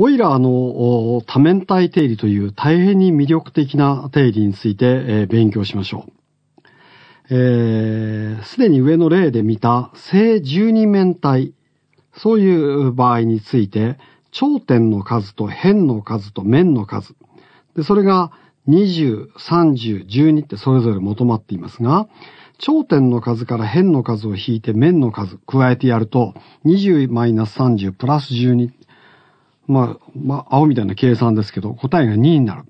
オイラーの多面体定理という大変に魅力的な定理について、え勉強しましょう。す、えー、で、に上の例で見た正十二面体、そういう場合について、頂点の数と辺の数と面の数。で、それが20、30、12ってそれぞれ求まっていますが、頂点の数から辺の数を引いて面の数加えてやると、20-30プラス12。まあ、まあ、青みたいな計算ですけど、答えが2になる。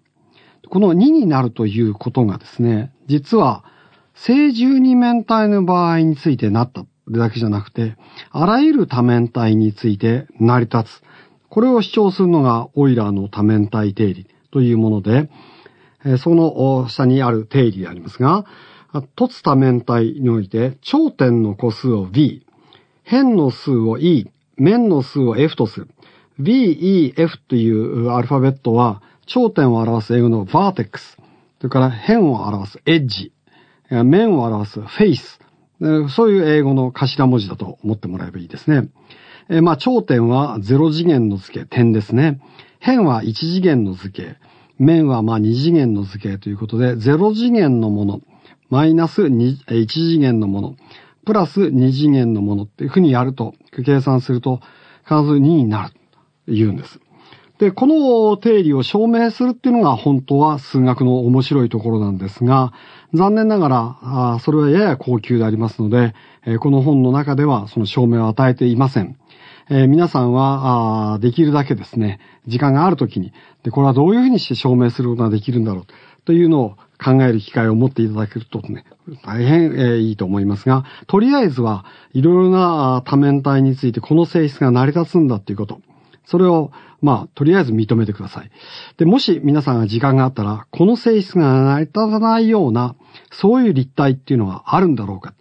この2になるということがですね、実は、正十二面体の場合についてなっただけじゃなくて、あらゆる多面体について成り立つ。これを主張するのが、オイラーの多面体定理というもので、その下にある定理でありますが、凸多面体において、頂点の個数を B、辺の数を E、面の数を F とする。B、E、F というアルファベットは、頂点を表す英語のバーテックス。それから辺を表すエッジ。面を表すフェイス。そういう英語の頭文字だと思ってもらえばいいですね。えまあ、頂点は0次元の図形、点ですね。辺は1次元の図形。面はまあ2次元の図形ということで、0次元のもの、マイナス1次元のもの、プラス2次元のものっていうふうにやると、計算すると、必ず2になる。言うんです。で、この定理を証明するっていうのが本当は数学の面白いところなんですが、残念ながら、それはやや高級でありますので、この本の中ではその証明を与えていません。えー、皆さんはあ、できるだけですね、時間があるときにで、これはどういうふうにして証明することができるんだろうというのを考える機会を持っていただけるとね、大変、えー、いいと思いますが、とりあえずはいろいろな多面体についてこの性質が成り立つんだということ。それを、まあ、とりあえず認めてください。で、もし皆さんが時間があったら、この性質が成り立たないような、そういう立体っていうのはあるんだろうか、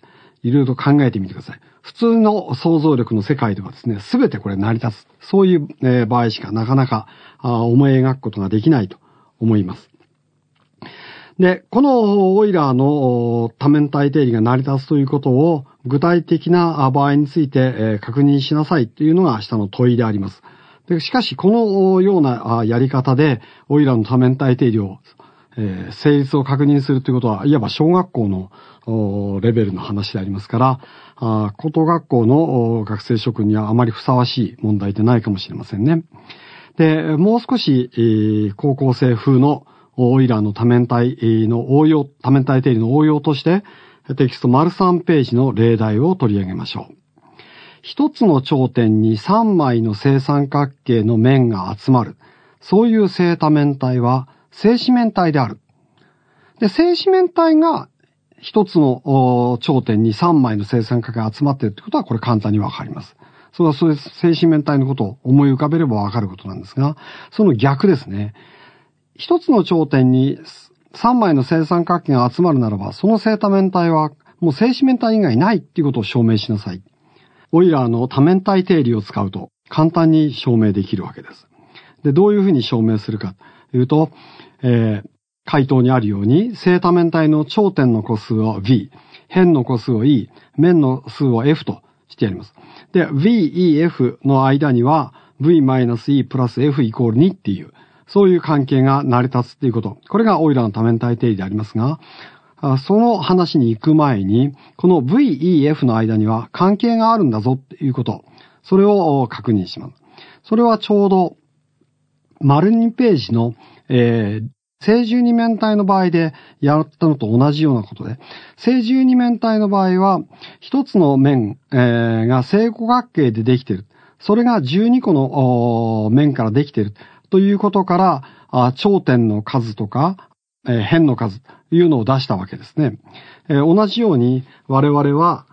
いろいろ考えてみてください。普通の想像力の世界ではですね、すべてこれ成り立つ。そういう、え場合しかなかなか思い描くことができないと思います。で、このオイラーの多面体定理が成り立つということを具体的な場合について確認しなさいというのが明日の問いであります。でしかし、このようなやり方で、オイラの多面体定量、えー、成立を確認するということは、いわば小学校のレベルの話でありますから、あ高等学校の学生諸君にはあまりふさわしい問題でないかもしれませんね。で、もう少し、えー、高校生風のオイラーの多面体の応用、多面体定理の応用として、テキスト丸3ページの例題を取り上げましょう。一つの頂点に三枚の正三角形の面が集まる。そういう正多面体は正四面体である。で、正四面体が一つの頂点に三枚の正三角形が集まっているってことはこれ簡単にわかります。それはそういう正四面体のことを思い浮かべればわかることなんですが、その逆ですね。一つの頂点に三枚の正三角形が集まるならば、その正多面体はもう正四面体以外ないっていうことを証明しなさい。オイラーの多面体定理を使うと簡単に証明できるわけです。で、どういうふうに証明するかというと、えー、回答にあるように、正多面体の頂点の個数を V、辺の個数を E、面の数を F としてやります。で、VEF の間には V-E プラス F イコール2っていう、そういう関係が成り立つっていうこと。これがオイラーの多面体定理でありますが、その話に行く前に、この VEF の間には関係があるんだぞっていうこと、それを確認します。それはちょうど、丸2ページの、えー、正十二面体の場合でやったのと同じようなことで、正十二面体の場合は、一つの面、えー、が正五角形でできている。それが十二個の面からできている。ということから、頂点の数とか、え変の数というのを出したわけですね。え同じように我々は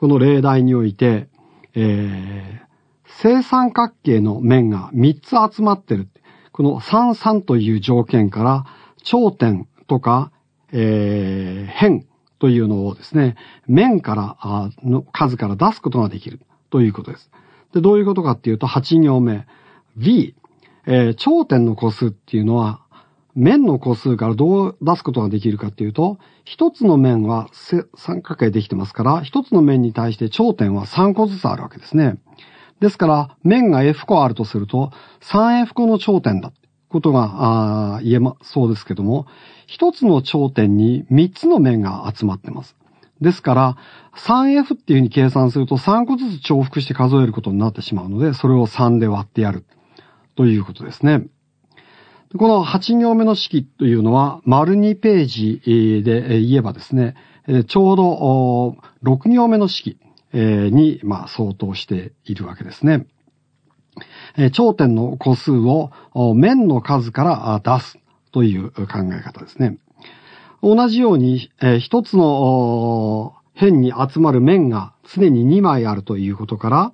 この例題において、えー、正三角形の面が3つ集まってる。この33という条件から頂点とか、えー、辺というのをですね、面からあの数から出すことができるということです。で、どういうことかっていうと8行目。V、えー、頂点の個数っていうのは面の個数からどう出すことができるかっていうと、一つの面は三角形できてますから、一つの面に対して頂点は3個ずつあるわけですね。ですから、面が F 個あるとすると、3F 個の頂点だ。ことが、言えま、そうですけども、一つの頂点に3つの面が集まってます。ですから、3F っていうふうに計算すると3個ずつ重複して数えることになってしまうので、それを3で割ってやる。ということですね。この8行目の式というのは、丸2ページで言えばですね、ちょうど6行目の式に相当しているわけですね。頂点の個数を面の数から出すという考え方ですね。同じように、一つの辺に集まる面が常に2枚あるということから、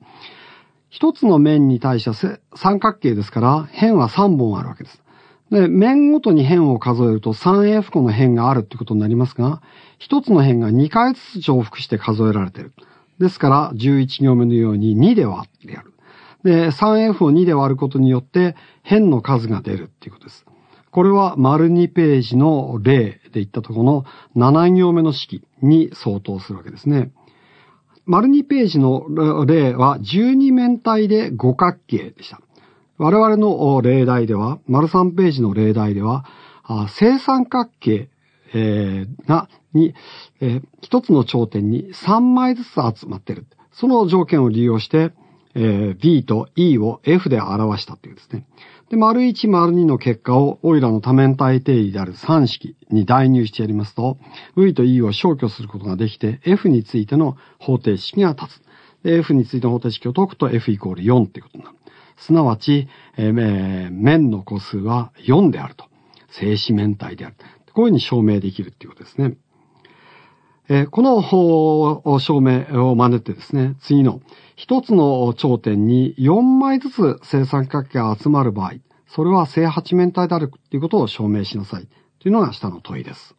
一つの面に対して三角形ですから、辺は3本あるわけです。で、面ごとに辺を数えると 3F 個の辺があるってことになりますが、一つの辺が2回ずつ重複して数えられている。ですから、11行目のように2で割ってやる。で、3F を2で割ることによって、辺の数が出るっていうことです。これは、丸2ページの例で言ったところの7行目の式に相当するわけですね。丸2ページの例は12面体で五角形でした。我々の例題では、丸3ページの例題では、正三角形、えー、が、に、えー、一つの頂点に3枚ずつ集まってる。その条件を利用して、えー、B と E を F で表したていうですね。で、丸1、丸2の結果をオイラの多面体定理である3式に代入してやりますと、V と E を消去することができて、F についての方程式が立つ。で、F についての方程式を解くと F イコール4ていうことになる。すなわち、えー、面の個数は4であると。静止面体である。こういうふうに証明できるっていうことですね。えー、この証明を真似てですね、次の一つの頂点に4枚ずつ正三角形が集まる場合、それは正八面体であるということを証明しなさいというのが下の問いです。